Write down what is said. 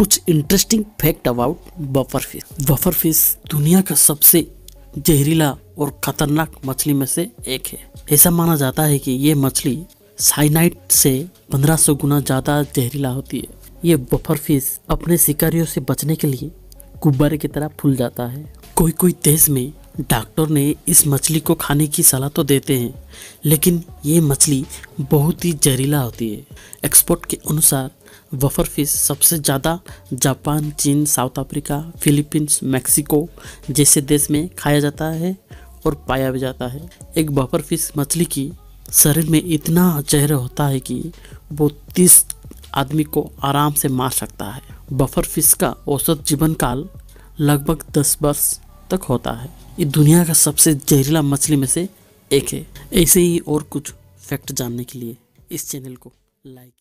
कुछ interesting fact about buffer fish buffer fish दुनिया का सबसे जहरीला और खतरनाक मछली में से एक है ऐसा माना जाता है कि ये मछली साइनाइट से 1500 गुना ज़्यादा जहरीला होती है ये बफर फिश अपने शिकारियों से बचने के लिए गुब्बारे की तरह फूल जाता है कोई कोई देश में डॉक्टर ने इस मछली को खाने की सलाह तो देते हैं लेकिन ये मछली बहुत ही जहरीला होती है एक्सपर्ट के अनुसार वफर फिश सबसे ज़्यादा जापान चीन साउथ अफ्रीका फिलीपींस मैक्सिको जैसे देश में खाया जाता है और पाया भी जाता है एक बफर फिश मछली की शरीर में इतना चेहरा होता है कि वो तीस आदमी को आराम से मार सकता है बफर फिश का औसत जीवन काल लगभग दस वर्ष तक होता है ये दुनिया का सबसे जहरीला मछली में से एक है ऐसे ही और कुछ फैक्ट जानने के लिए इस चैनल को लाइक